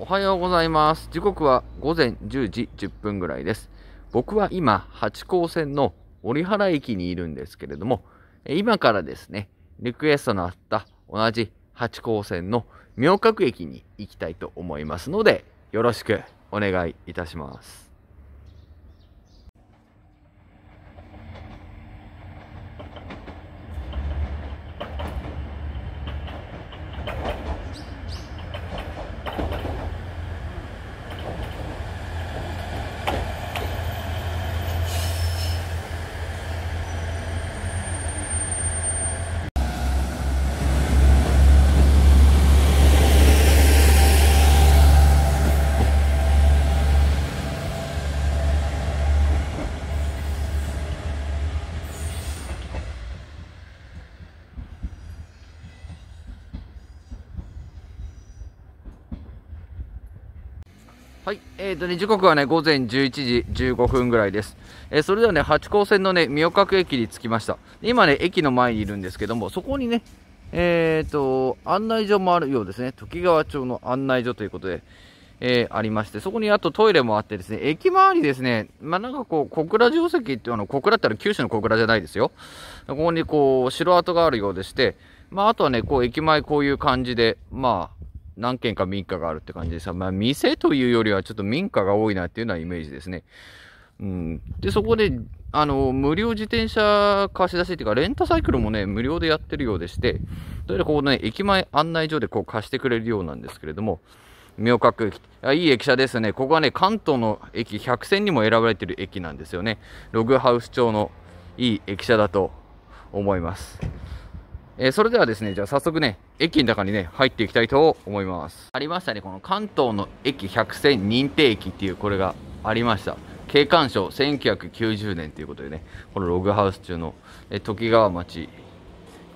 おはようございます。時刻は午前10時10分ぐらいです。僕は今、八高線の折原駅にいるんですけれども、今からですね、リクエストのあった同じ八高線の明覚駅に行きたいと思いますので、よろしくお願いいたします。はい。えっ、ー、とね、時刻はね、午前11時15分ぐらいです。えー、それではね、八高線のね、三岡駅に着きました。今ね、駅の前にいるんですけども、そこにね、えっ、ー、と、案内所もあるようですね。時川町の案内所ということで、えありまして、そこにあとトイレもあってですね、駅周りですね、まあ、なんかこう、小倉城跡って、あの、小倉ったら九州の小倉じゃないですよ。ここにこう、城跡があるようでして、まあ、あとはね、こう、駅前こういう感じで、まあ、何軒か民家があるって感じでさ、まあ、店というよりはちょっと民家が多いなっていうのはイメージですね。うん、で、そこで、あの、無料自転車貸し出しっていうか、レンタサイクルもね、無料でやってるようでして、そえでここね、駅前案内所でこう貸してくれるようなんですけれども、妙角駅あ、いい駅舎ですね。ここはね、関東の駅100選にも選ばれてる駅なんですよね。ログハウス町のいい駅舎だと思います。えー、それではですね、じゃあ早速ね、駅の中にね、入っていきたいと思います。ありましたね、この関東の駅百選認定駅っていう、これがありました。景観賞1990年ということでね、このログハウス中の、え時川町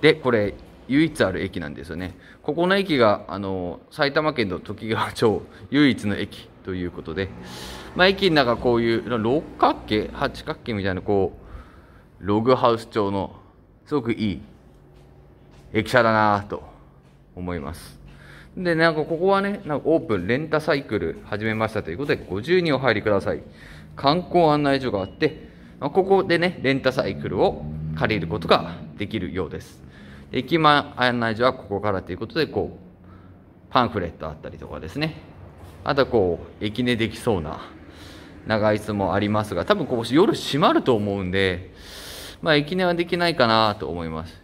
で、これ、唯一ある駅なんですよね。ここの駅があの埼玉県の時川町唯一の駅ということで、まあ、駅の中こういう六角形八角形みたいなこうログハウス調のすごくいい駅舎だなと思います。で、なんかここはね、なんかオープン、レンタサイクル始めましたということで、ご自由にお入りください。観光案内所があって、ここでね、レンタサイクルを借りることができるようです。駅前案内所はここからということで、こう、パンフレットあったりとかですね。あとはこう、駅寝できそうな長椅子もありますが、多分ここ夜閉まると思うんで、まあ、駅寝はできないかなと思います。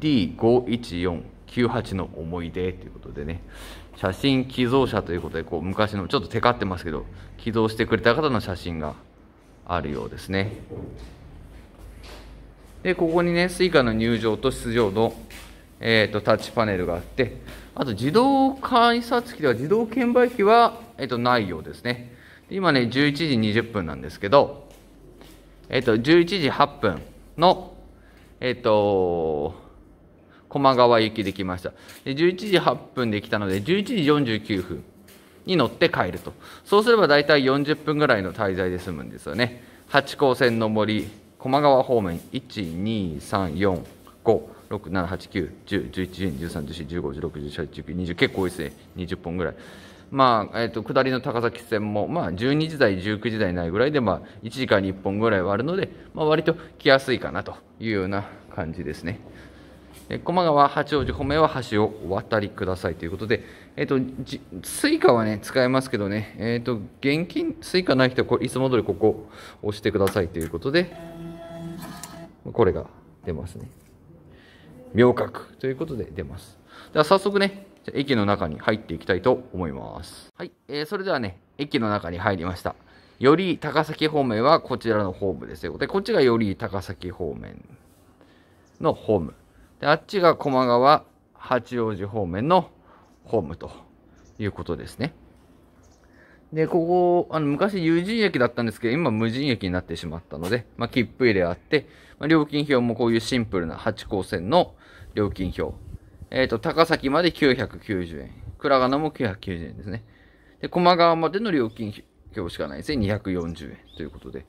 D51498 の思い出ということでね写真寄贈者ということでこう昔のちょっとテカってますけど寄贈してくれた方の写真があるようですねでここにね Suica の入場と出場の、えーと、タッチパネルがあってあと自動改札機では自動券売機は、えーと、ないようですね今ね11時20分なんですけどえっ、ー、と11時8分のえっ、ー、と駒川行きできましたで11時8分で来たので11時49分に乗って帰るとそうすれば大体40分ぐらいの滞在で済むんですよね八高線上り駒川方面1234567891011121314151617181920結構多いですね20本ぐらいまあ、えーと下りの高崎線も、まあ、12時台19時台ないぐらいで、まあ、1時間に1本ぐらいはあるので、まあ、割と来やすいかなというような感じですね。駒川、八王子方面は橋をお渡りくださいということで、えっ、ー、と、スイカはね、使えますけどね、えっ、ー、と、現金、スイカない人はこれいつも通りここ押してくださいということで、これが出ますね。明確ということで出ます。では早速ね、駅の中に入っていきたいと思います。はい、えー、それではね、駅の中に入りました。より高崎方面はこちらのホームですよ。で、こっちがより高崎方面のホーム。であっちが駒川八王子方面のホームということですね。で、ここ、あの、昔有人駅だったんですけど、今無人駅になってしまったので、まあ、切符入れあって、まあ、料金表もこういうシンプルな8高線の料金表。えっ、ー、と、高崎まで990円。倉賀なも990円ですね。で、駒川までの料金表しかないですね。240円ということで。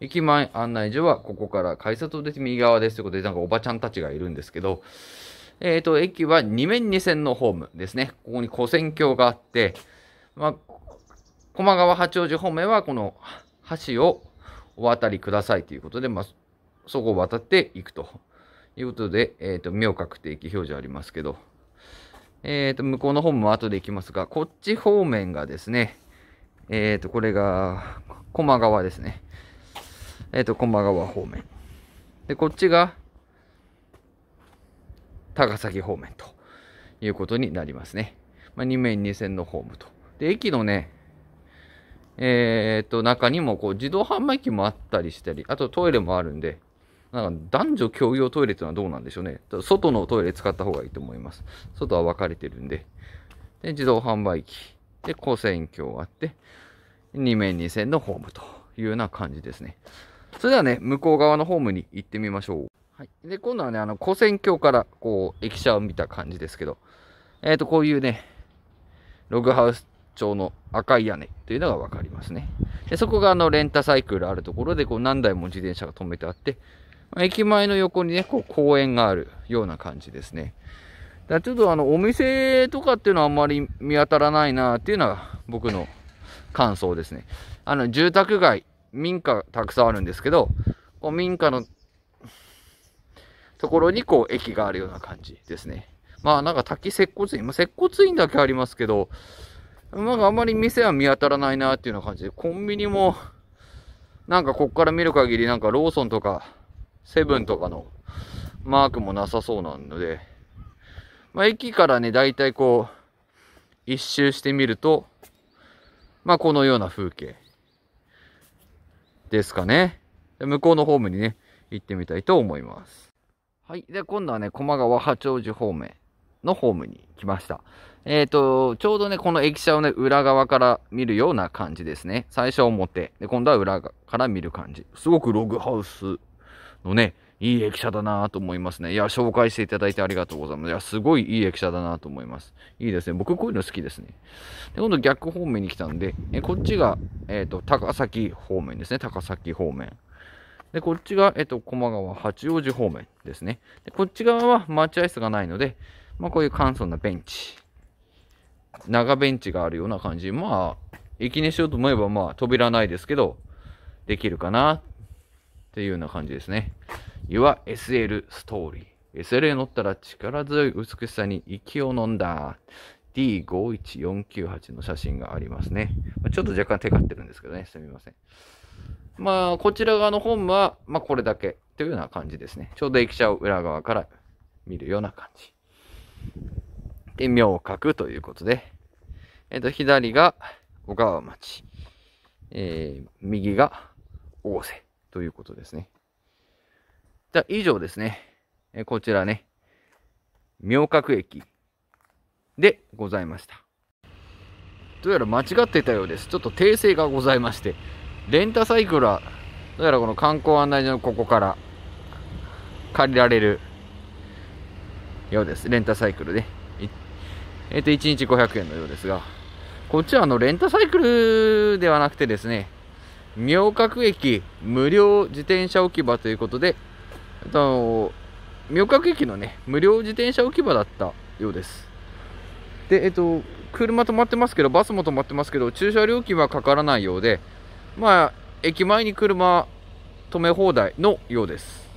駅前案内所はここから改札を出て右側ですということで、なんかおばちゃんたちがいるんですけど、えっ、ー、と、駅は2面2線のホームですね。ここに古線橋があって、まあ、駒川八王子方面はこの橋をお渡りくださいということで、まあ、そこを渡っていくということで、えっ、ー、と、定期表示ありますけど、えっ、ー、と、向こうのホームも後で行きますが、こっち方面がですね、えっ、ー、と、これが、駒川ですね。えっ、ー、と、駒川方面。で、こっちが、高崎方面ということになりますね。まあ、2面2線のホームと。で、駅のね、えっ、ー、と、中にもこう自動販売機もあったりしたり、あとトイレもあるんで、なんか男女共用トイレっていうのはどうなんでしょうね。外のトイレ使った方がいいと思います。外は分かれてるんで。で、自動販売機。で、光線橋あって、2面2線のホームというような感じですね。それではね、向こう側のホームに行ってみましょう。はい。で、今度はね、あの、古戦橋から、こう、駅舎を見た感じですけど、えっ、ー、と、こういうね、ログハウス調の赤い屋根というのが分かりますね。で、そこがあの、レンタサイクルあるところで、こう、何台も自転車が止めてあって、まあ、駅前の横にね、こう、公園があるような感じですね。だからちょっとあの、お店とかっていうのはあんまり見当たらないなっていうのが、僕の感想ですね。あの、住宅街民家たくさんあるんですけど、こう民家のところにこう駅があるような感じですね。まあなんか滝接骨院、まあ、接骨院だけありますけど、まああんまり店は見当たらないなっていうような感じで、コンビニも、なんかこっから見る限りなんかローソンとか、セブンとかのマークもなさそうなので、まあ駅からね、だいたいこう、一周してみると、まあこのような風景。ですかね。向こうのホームにね、行ってみたいと思います。はい。で、今度はね、駒川八王子方面のホームに来ました。えっ、ー、と、ちょうどね、この駅舎をね、裏側から見るような感じですね。最初表。で、今度は裏から見る感じ。すごくログハウスのね、いい駅舎だなと思いますね。いや、紹介していただいてありがとうございます。いや、すごいいい駅舎だなと思います。いいですね。僕、こういうの好きですね。で、今度逆方面に来たんで、えこっちが、えっ、ー、と、高崎方面ですね。高崎方面。で、こっちが、えっ、ー、と、駒川、八王子方面ですね。で、こっち側は待合室がないので、まあ、こういう簡素なベンチ。長ベンチがあるような感じ。まあ、駅にしようと思えば、まあ、扉ないですけど、できるかなっていうような感じですね。いわ SL ストーリー。SL に乗ったら力強い美しさに息を飲んだ。D51498 の写真がありますね。ちょっと若干テカってるんですけどね、すみません。まあ、こちら側の本は、まあ、これだけというような感じですね。ちょうど駅舎を裏側から見るような感じ。で、明覚ということで、えっ、と、左が小川町、えー、右が大瀬ということですね。じゃ以上ですね、えこちらね、明覚駅でございました。どうやら間違ってたようです。ちょっと訂正がございまして、レンタサイクルは、どうやらこの観光案内所のここから借りられるようです。レンタサイクルで。えっ、ー、と、1日500円のようですが、こっちはあの、レンタサイクルではなくてですね、明覚駅無料自転車置き場ということで、あの妙角駅のね無料自転車置き場だったようですでえっと車止まってますけどバスも止まってますけど駐車料金はかからないようでまあ駅前に車止め放題のようです